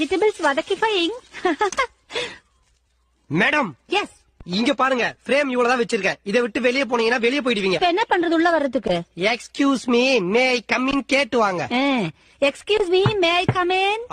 vegetables ஃபைங் madam yes இங்க பாருங்க frame இவ்வளவுதான் வச்சிருக்கேன் இதை விட்டு வெளிய போனீங்கன்னா வெளிய போயிடுவீங்க என்ன பண்றது உள்ள வர்றதுக்கு excuse me may I come in கேட்டு வாங்க excuse me may I come in